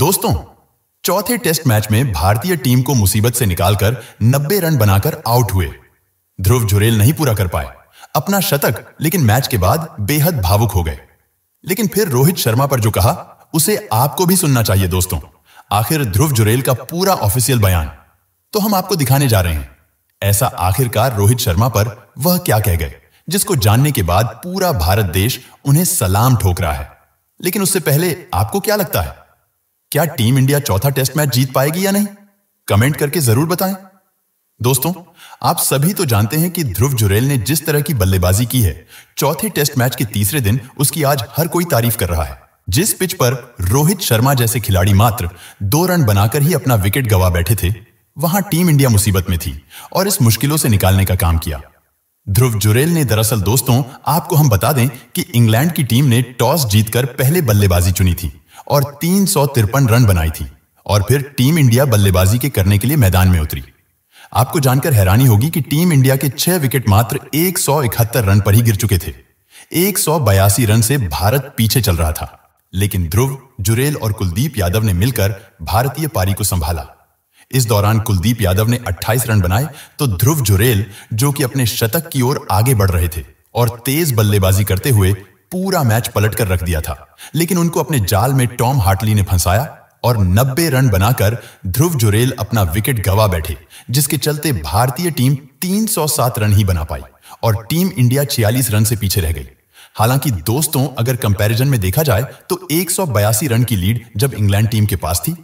दोस्तों चौथे test match में भारतीय टीम को मुसीबत से निकालकर 90 रन बनाकर आउट हुए ध्रुव झुरेल नहीं पूरा कर पाए अपना शतक लेकिन मैच के बाद बेहद भावुक हो गए लेकिन फिर रोहित शर्मा पर जो कहा उसे आपको भी सुनना चाहिए दोस्तों आखिर ध्रुव जुरेल का पूरा ऑफिशियल बयान तो हम आपको दिखाने जा रहे हैं ऐसा आखिरकार रोहित शर्मा पर वह क्या कह गए जिसको जानने के बाद पूरा भारत देश उन्हें सलाम ठोक रहा है लेकिन उससे पहले आपको क्या लगता है क्या टीम इंडिया चौथा टेस्ट मैच जीत पाएगी या नहीं कमेंट करके जरूर बताएं दोस्तों आप सभी तो जानते हैं कि ध्रुव जुरेल ने जिस तरह की बल्लेबाजी की है चौथे टेस्ट मैच के तीसरे दिन उसकी आज हर कोई तारीफ कर रहा है जिस पिच पर रोहित शर्मा जैसे खिलाड़ी मात्र दो रन बनाकर ही अपना विकेट गवा बैठे थे वहां टीम इंडिया मुसीबत में थी और इस मुश्किलों से निकालने का काम किया ध्रुव जुरेल ने दरअसल दोस्तों आपको हम बता दें कि इंग्लैंड की टीम ने टॉस जीतकर पहले बल्लेबाजी चुनी थी और तीन सौ तिरपन रन बनाई थी और फिर टीम इंडिया बल्लेबाजी के करने के लिए मैदान में उतरी आपको जानकर हैरानी होगी कि टीम इंडिया के छह विकेट मात्र 171 रन पर ही गिर चुके थे 182 रन से भारत पीछे चल रहा था लेकिन ध्रुव जुरेल और कुलदीप यादव ने मिलकर भारतीय पारी को संभाला इस दौरान कुलदीप यादव ने 28 रन बनाए तो ध्रुव जुरेल जो कि अपने शतक की ओर आगे बढ़ रहे थे और तेज बल्लेबाजी करते हुए पूरा मैच पलट कर रख दिया था लेकिन उनको अपने जाल में टॉम हार्टली ने फंसाया और 90 रन बनाकर ध्रुव जुरेल अपना विकेट गवा बैठे जिसके चलते भारतीय टीम 307 रन ही बना पाई और टीम इंडिया 46 रन से पीछे रह गई हालांकि दोस्तों अगर कंपैरिजन में देखा जाए तो एक रन की लीड जब इंग्लैंड टीम के पास थी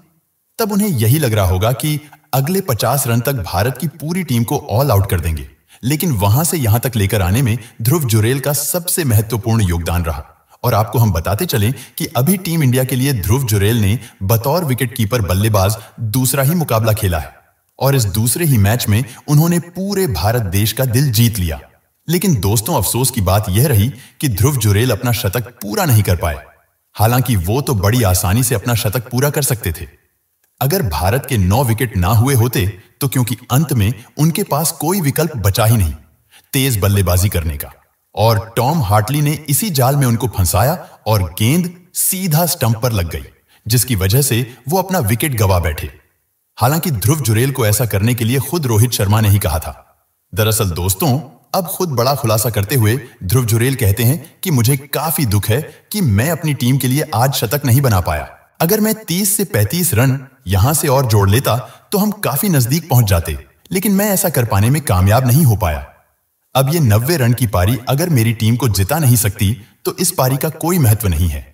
तब उन्हें यही लग रहा होगा कि अगले 50 रन तक भारत की पूरी टीम को ऑल आउट कर देंगे लेकिन वहां से यहां तक लेकर आने में ध्रुव जुरेल का सबसे महत्वपूर्ण योगदान रहा और आपको हम बताते चलें कि अभी टीम इंडिया के लिए ध्रुव जुरेल ने बतौर विकेटकीपर बल्लेबाज दूसरा ही मुकाबला खेला है और इस दूसरे ही मैच में उन्होंने पूरे भारत देश का दिल जीत लिया लेकिन दोस्तों अफसोस की बात यह रही कि ध्रुव जुरेल अपना शतक पूरा नहीं कर पाए हालांकि वो तो बड़ी आसानी से अपना शतक पूरा कर सकते थे अगर भारत के नौ विकेट ना हुए होते तो क्योंकि अंत में उनके पास कोई विकल्प बचा ही नहीं तेज बल्लेबाजी करने का और टॉम हार्टली ने इसी जाल में उनको फंसाया और गेंद सीधा स्टंप पर लग गई जिसकी वजह से वो अपना विकेट गवा बैठे हालांकि ध्रुव जुरेल को ऐसा करने के लिए खुद रोहित शर्मा ने ही कहा था दरअसल दोस्तों अब खुद बड़ा खुलासा करते हुए ध्रुव जुरेल कहते हैं कि मुझे काफी दुख है कि मैं अपनी टीम के लिए आज शतक नहीं बना पाया अगर मैं 30 से 35 रन यहां से और जोड़ लेता तो हम काफी नजदीक पहुंच जाते लेकिन मैं ऐसा कर पाने में कामयाब नहीं हो पाया अब ये नब्बे रन की पारी अगर मेरी टीम को जिता नहीं सकती तो इस पारी का कोई महत्व नहीं है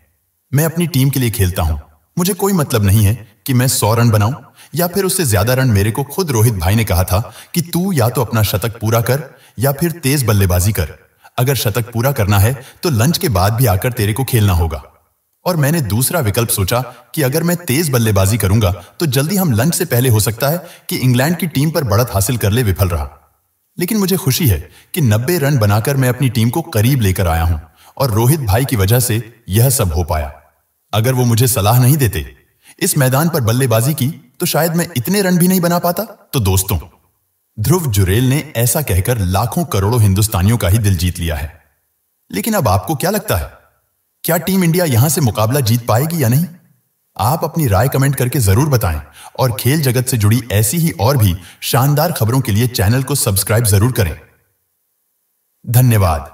मैं अपनी टीम के लिए खेलता हूं मुझे कोई मतलब नहीं है कि मैं सौ रन बनाऊं या फिर उससे ज्यादा रन मेरे को खुद रोहित भाई ने कहा था कि तू या तो अपना शतक पूरा कर या फिर तेज बल्लेबाजी कर अगर शतक पूरा करना है तो लंच के बाद भी आकर तेरे को खेलना होगा और मैंने दूसरा विकल्प सोचा कि अगर मैं तेज बल्लेबाजी करूंगा तो जल्दी हम लंच से पहले हो सकता है कि इंग्लैंड की टीम पर बढ़त हासिल ले विफल रहा लेकिन मुझे खुशी है कि 90 रन बनाकर मैं अपनी टीम को करीब लेकर आया हूं और रोहित भाई की वजह से यह सब हो पाया अगर वो मुझे सलाह नहीं देते इस मैदान पर बल्लेबाजी की तो शायद मैं इतने रन भी नहीं बना पाता तो दोस्तों ध्रुव जुरेल ने ऐसा कहकर लाखों करोड़ों हिंदुस्तानियों का ही दिल जीत लिया है लेकिन अब आपको क्या लगता है क्या टीम इंडिया यहां से मुकाबला जीत पाएगी या नहीं आप अपनी राय कमेंट करके जरूर बताएं और खेल जगत से जुड़ी ऐसी ही और भी शानदार खबरों के लिए चैनल को सब्सक्राइब जरूर करें धन्यवाद